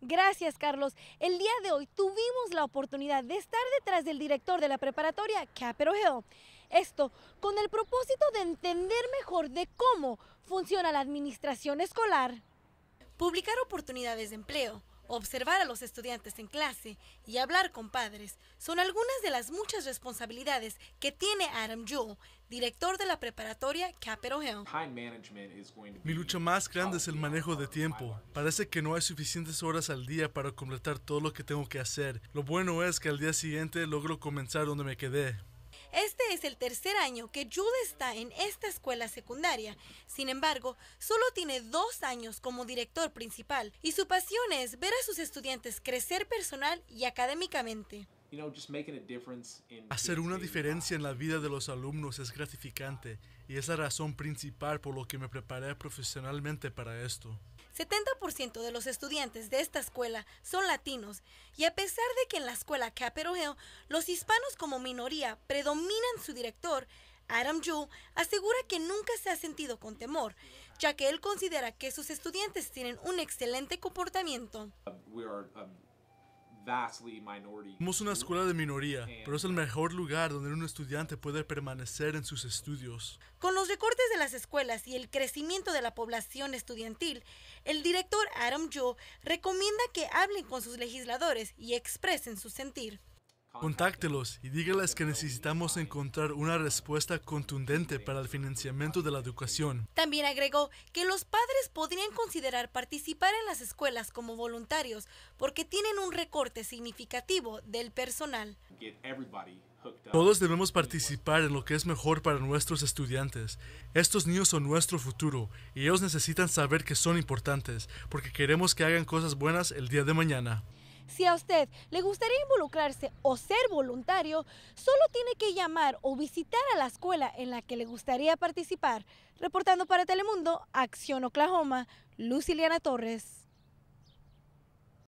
Gracias, Carlos. El día de hoy tuvimos la oportunidad de estar detrás del director de la preparatoria Capitol Hill. Esto con el propósito de entender mejor de cómo funciona la administración escolar. Publicar oportunidades de empleo Observar a los estudiantes en clase y hablar con padres son algunas de las muchas responsabilidades que tiene Adam Jewell, director de la preparatoria Capitol Hill. Mi lucha más grande es el manejo de tiempo. Parece que no hay suficientes horas al día para completar todo lo que tengo que hacer. Lo bueno es que al día siguiente logro comenzar donde me quedé. Este es el tercer año que Jude está en esta escuela secundaria. Sin embargo, solo tiene dos años como director principal y su pasión es ver a sus estudiantes crecer personal y académicamente. Hacer una diferencia en la vida de los alumnos es gratificante y es la razón principal por lo que me preparé profesionalmente para esto. 70% de los estudiantes de esta escuela son latinos y a pesar de que en la escuela Capitol Hill los hispanos como minoría predominan su director, Adam Jewell asegura que nunca se ha sentido con temor, ya que él considera que sus estudiantes tienen un excelente comportamiento. Uh, um, somos una escuela de minoría, pero es el uh, mejor lugar donde un estudiante puede permanecer en sus estudios. Con los recortes de las escuelas y el crecimiento de la población estudiantil, el director Adam Joe recomienda que hablen con sus legisladores y expresen su sentir. Contáctelos y dígales que necesitamos encontrar una respuesta contundente para el financiamiento de la educación. También agregó que los padres podrían considerar participar en las escuelas como voluntarios porque tienen un recorte significativo del personal. Todos debemos participar en lo que es mejor para nuestros estudiantes. Estos niños son nuestro futuro y ellos necesitan saber que son importantes porque queremos que hagan cosas buenas el día de mañana. Si a usted le gustaría involucrarse o ser voluntario, solo tiene que llamar o visitar a la escuela en la que le gustaría participar. Reportando para Telemundo, Acción Oklahoma, Luciliana Torres.